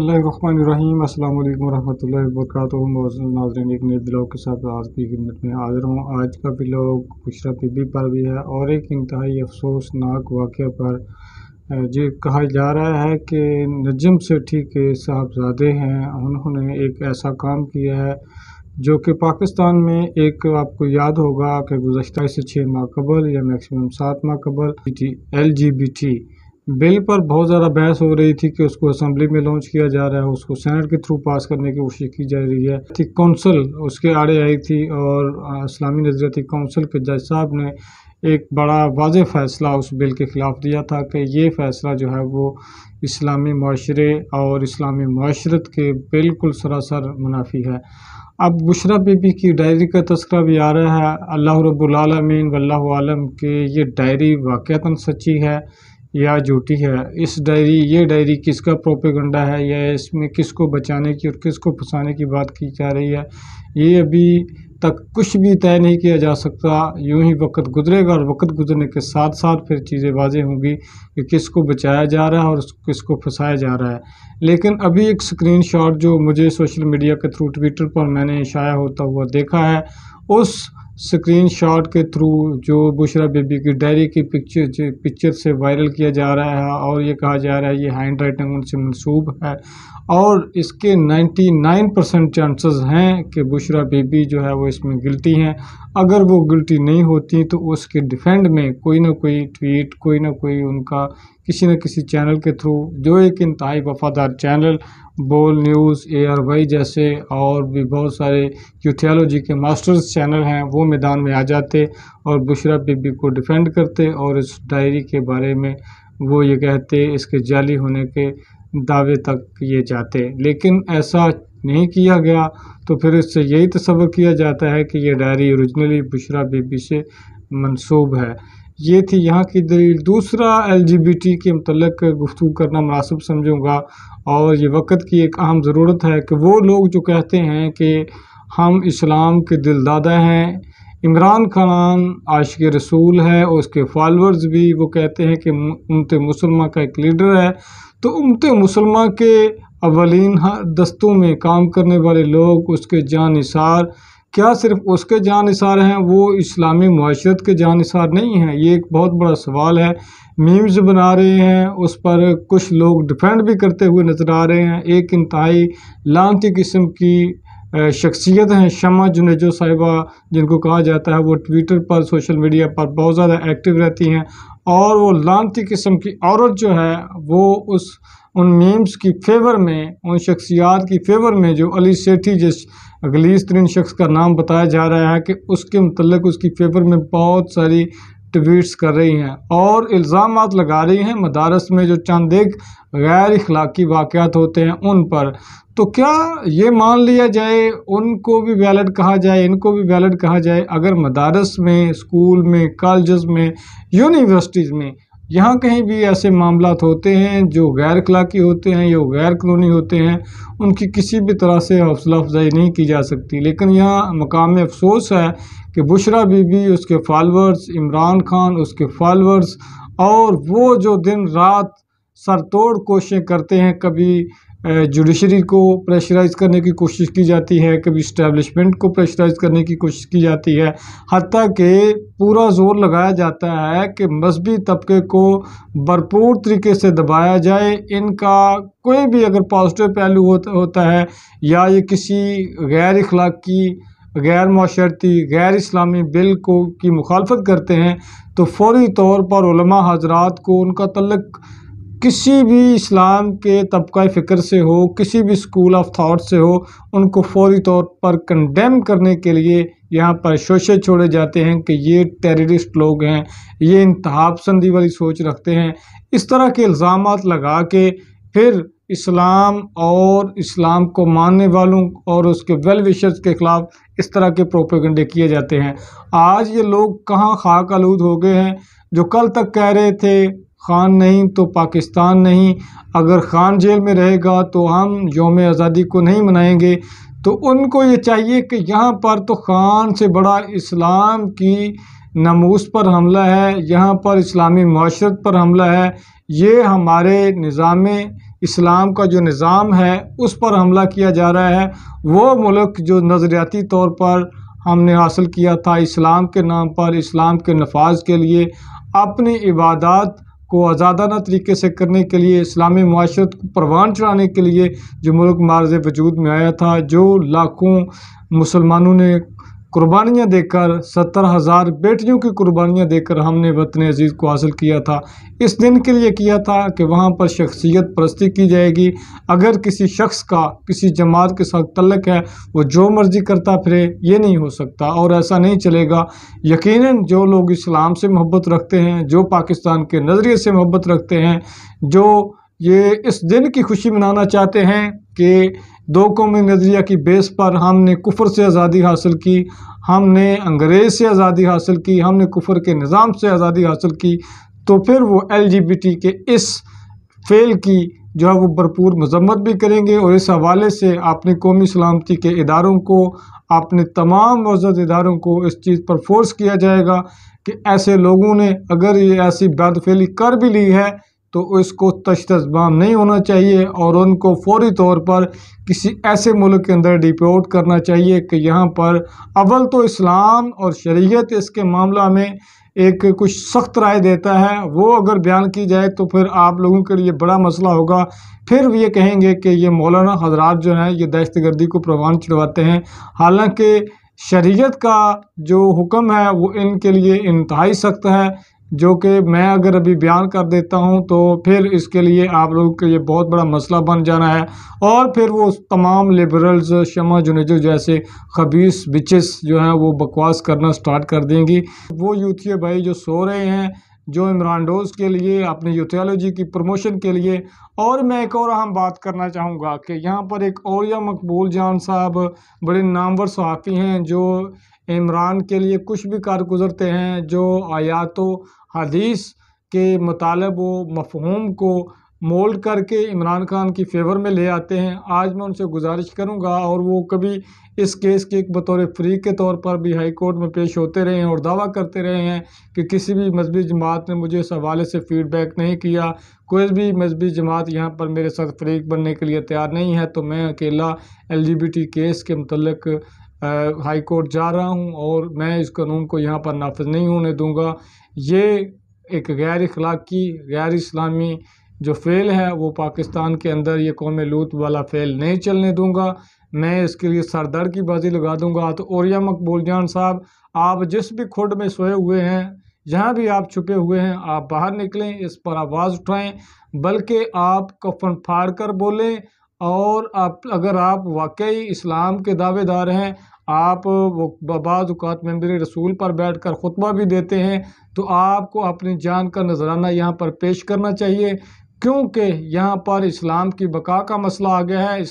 अल्लाम अल्लाम वरहमल वर्क नाजरन एक नए ब्लॉग के साथ की खिदमत में हाजिर हूँ आज का ब्लॉग बुशरा बीबी पर भी है और एक इंतहाई अफसोसनाक वाक़ पर जो कहा जा रहा है कि नजम सेठी के साहबजादे हैं उन्होंने एक ऐसा काम किया है जो कि पाकिस्तान में एक आपको याद होगा कि गुजशत से छः माह कबल या मैक्सिमम सात माह कबल L G B T bill पर बहुत ज़्यादा बहस हो रही थी कि उसको असम्बली में लॉन्च किया जा रहा है उसको सेनेट के थ्रू पास करने की कोशिश की जा रही है थी कौंसिल उसके आड़े आई थी और इस्लामी नजरती कौंसिल के जज साहब ने एक बड़ा वाज फ़ैसला उस बिल के ख़िलाफ़ दिया था कि ये फ़ैसला जो है वो इस्लामी माशरे और इस्लामी माशरत के बिल्कुल सरासर मुनाफी है अब बुशरा बीबी की डायरी का तस्करा भी आ रहा है अल्लाह रबालमीन वल्लम के ये डायरी वाक़ता सच्ची है या झूठी है इस डायरी ये डायरी किसका प्रोपेगंडा है या इसमें किसको बचाने की और किसको फंसाने की बात की जा रही है ये अभी तक कुछ भी तय नहीं किया जा सकता यूं ही वक्त गुजरेगा और वक्त गुजरने के साथ साथ फिर चीज़ें वाजे होंगी कि किसको बचाया जा रहा है और किसको फंसाया जा रहा है लेकिन अभी एक स्क्रीन जो मुझे सोशल मीडिया के थ्रू ट्विटर पर मैंने शाया होता हुआ देखा है उस स्क्रीनशॉट के थ्रू जो बुशरा बेबी की डायरी की पिक्चर पिक्चर से वायरल किया जा रहा है और ये कहा जा रहा है ये हैंड राइटिंग उनसे मनसूब है और इसके 99 परसेंट चांसेस हैं कि बुशरा बीबी जो है वो इसमें गिलती हैं अगर वो गिल्टी नहीं होती तो उसके डिफेंड में कोई ना कोई ट्वीट कोई ना कोई उनका किसी न किसी चैनल के थ्रू जो एक इंतहाई वफादार चैनल बोल न्यूज़ ए आर वाई जैसे और भी बहुत सारे यूथियालॉजी के मास्टर्स चैनल हैं वो मैदान में आ जाते और बुशरा बीबी को डिफेंड करते और इस डायरी के बारे में वो ये कहते इसके जाली होने के दावे तक किए जाते लेकिन ऐसा नहीं किया गया तो फिर इससे यही तस्वर किया जाता है कि यह डायरी ओरिजिनली बुशरा बीबी से मनसूब है ये थी यहाँ की दलील दूसरा एलजीबीटी के मतलब गुफ्तु करना मुनासिब समझूंगा और ये वक्त की एक अहम ज़रूरत है कि वो लोग जो कहते हैं कि हम इस्लाम के दिलदादा हैं इमरान खान आशिक रसूल है और उसके फॉलोअर्स भी वो कहते हैं कि उमत मुसलमा का एक लीडर है तो उमत मुसलमा के अवलिन दस्तों में काम करने वाले लोग उसके जानसार क्या सिर्फ उसके जानसार हैं वो इस्लामी माशरत के जानसार नहीं हैं ये एक बहुत बड़ा सवाल है मीम्स बना रहे हैं उस पर कुछ लोग डिफेंड भी करते हुए नज़र आ रहे हैं एक इंतहाई लानती किस्म की शख्सियत हैं शमा जुनेजो साहिबा जिनको कहा जाता है वो ट्विटर पर सोशल मीडिया पर बहुत ज़्यादा एक्टिव रहती हैं और वो लानती किस्म की औरत जो है वो उस उन मीम्स की फेवर में उन शख्सियात की फेवर में जो अली सेठी जिस अगली तरीन शख्स का नाम बताया जा रहा है कि उसके मतलब उसकी फेवर में बहुत सारी ट्वीट्स कर रही हैं और इल्ज़ाम लगा रही हैं मदारस में जो चंद एक गैर अखलाकी वाक़ात होते हैं उन पर तो क्या ये मान लिया जाए उनको भी वैलड कहा जाए इनको भी वैलड कहा जाए अगर मदारस में स्कूल में कॉलेज में यूनिवर्सिटीज़ में यहाँ कहीं भी ऐसे मामला होते हैं जो गैर अखलाक़ी होते हैं या गैर कानूनी होते हैं उनकी किसी भी तरह से हौसला अफजाई नहीं की जा सकती लेकिन यहाँ मकाम अफसोस है कि बुशरा बीबी उसके फॉलोअर्स इमरान खान उसके फॉलोअर्स और वो जो दिन रात सरतोड़ कोशिशें करते हैं कभी जुडिशरी को प्रेशराइज़ करने की कोशिश की जाती है कभी इस्टेब्लिशमेंट को प्रेशराइज़ करने की कोशिश की जाती है हती कि पूरा ज़ोर लगाया जाता है कि मजहबी तबके को भरपूर तरीके से दबाया जाए इनका कोई भी अगर पॉजिटिव पहलू होता होता है या ये किसी गैर अखलाक़ी गैर माशरती गैर इस्लामी बिल को की मुखालफत करते हैं तो फौरी तौर पर हजरात को उनका तलक किसी भी इस्लाम के तबका फ़िक्र से हो किसी भी स्कूल ऑफ थाट से हो उनको फौरी तौर पर कंडेम करने के लिए यहाँ पर शोशे छोड़े जाते हैं कि ये टेररिस्ट लोग हैं ये इंतहा पसंदी वाली सोच रखते हैं इस तरह के इल्ज़ाम लगा के फिर इस्लाम और इस्लाम को मानने वालों और उसके वेल विशर्स के ख़िलाफ़ इस तरह के प्रोपेगेंडे किए जाते हैं आज ये लोग कहाँ खाक आलूद हो गए हैं जो कल तक कह रहे थे ख़ान नहीं तो पाकिस्तान नहीं अगर ख़ान जेल में रहेगा तो हम योम आज़ादी को नहीं मनाएंगे तो उनको ये चाहिए कि यहाँ पर तो ख़ान से बड़ा इस्लाम की नमूस पर हमला है यहाँ पर इस्लामी माशरत पर हमला है ये हमारे निज़ाम इस्लाम का जो निज़ाम है उस पर हमला किया जा रहा है वो मुल्क जो नज़रियाती तौर पर हमने हासिल किया था इस्लाम के नाम पर इस्लाम के नफाज के लिए अपनी इबादत को आज़ादाना तरीके से करने के लिए इस्लामी माशरत को परवान चढ़ाने के लिए जो मुल्क मार्ज वजूद में आया था जो लाखों मुसलमानों ने कुर्बानियाँ देकर सत्तर हज़ार बेटियों की कुर्बानियाँ देकर हमने वतन अजीज़ को हासिल किया था इस दिन के लिए किया था कि वहाँ पर शख्सियत परस्ती की जाएगी अगर किसी शख्स का किसी जमात के साथ तलक है वो जो मर्ज़ी करता फिरे ये नहीं हो सकता और ऐसा नहीं चलेगा यकीनन जो लोग इस्लाम से मोहब्बत रखते हैं जो पाकिस्तान के नज़रिए से मोहब्बत रखते हैं जो ये इस दिन की खुशी मनाना चाहते हैं कि दो कौमी नज़रिया की बेस पर हमने कुफर से आज़ादी हासिल की हमने अंग्रेज़ से आज़ादी हासिल की हमने कुफर के निज़ाम से आज़ादी हासिल की तो फिर वो एलजीबीटी के इस फेल की जो है वो भरपूर मजम्मत भी करेंगे और इस हवाले से अपने कौमी सलामती के इदारों को अपने तमाम मौजूद इदारों को इस चीज़ पर फोर्स किया जाएगा कि ऐसे लोगों ने अगर ये ऐसी बदफेली कर भी ली है तो उसको तशतबाम नहीं होना चाहिए और उनको फौरी तौर पर किसी ऐसे मुल्क के अंदर डिपोर्ट करना चाहिए कि यहाँ पर अव्वल तो इस्लाम और शरीयत इसके मामला में एक कुछ सख्त राय देता है वो अगर बयान की जाए तो फिर आप लोगों के लिए बड़ा मसला होगा फिर ये कहेंगे कि ये मौलाना हजरात जो हैं ये दहशत गर्दी को प्रवान चढ़वाते हैं हालांकि शरीयत का जो हुक्म है वो इनके लिए इंतहाई सख्त है जो कि मैं अगर अभी बयान कर देता हूं तो फिर इसके लिए आप लोगों के लिए बहुत बड़ा मसला बन जाना है और फिर वो तमाम लिबरल्स शमा जुनेजो जैसे खबीस बिचेस जो हैं वो बकवास करना स्टार्ट कर देंगी वो यूथिया भाई जो सो रहे हैं जो इमरान डोज के लिए अपनी यूथियोलॉजी की प्रमोशन के लिए और मैं एक और अहम बात करना चाहूँगा कि यहाँ पर एक और मकबूल जान साहब बड़े नामवर सहाफ़ी हैं जो इमरान के लिए कुछ भी कार गुज़रते हैं जो आयात हदीस के मतलब व मफहूम को मोल्ड करके इमरान खान की फेवर में ले आते हैं आज मैं उनसे गुजारिश करूंगा और वो कभी इस केस के एक बतौर फ्री के तौर पर भी हाई कोर्ट में पेश होते रहे हैं और दावा करते रहे हैं कि किसी भी मजहबी जमात ने मुझे इस हवाले से फ़ीडबैक नहीं किया कोई भी मजहबी जमात यहाँ पर मेरे साथ फरीक बनने के लिए तैयार नहीं है तो मैं अकेला एल केस के मतलब हाई कोर्ट जा रहा हूँ और मैं इस कानून को यहाँ पर नाफज नहीं होने दूँगा ये एक गैर अखलाक़ी गैर इस्लामी जो फ़ेल है वो पाकिस्तान के अंदर ये कौम लूत वाला फ़ेल नहीं चलने दूंगा मैं इसके लिए सरदर की बाजी लगा दूँगा तो और मकबूल जान साहब आप जिस भी खुड में सोए हुए हैं जहाँ भी आप छुपे हुए हैं आप बाहर निकलें इस पर आवाज़ उठाएं बल्कि आप कफन फाड़ कर बोलें और आप अगर आप वाकई इस्लाम के दावेदार हैं आप वो बाज़ात रसूल पर बैठ कर ख़ुतबा भी देते हैं तो आपको अपनी जान का नजराना यहाँ पर पेश करना चाहिए क्योंकि यहाँ पर इस्लाम की बका का मसला आ गया है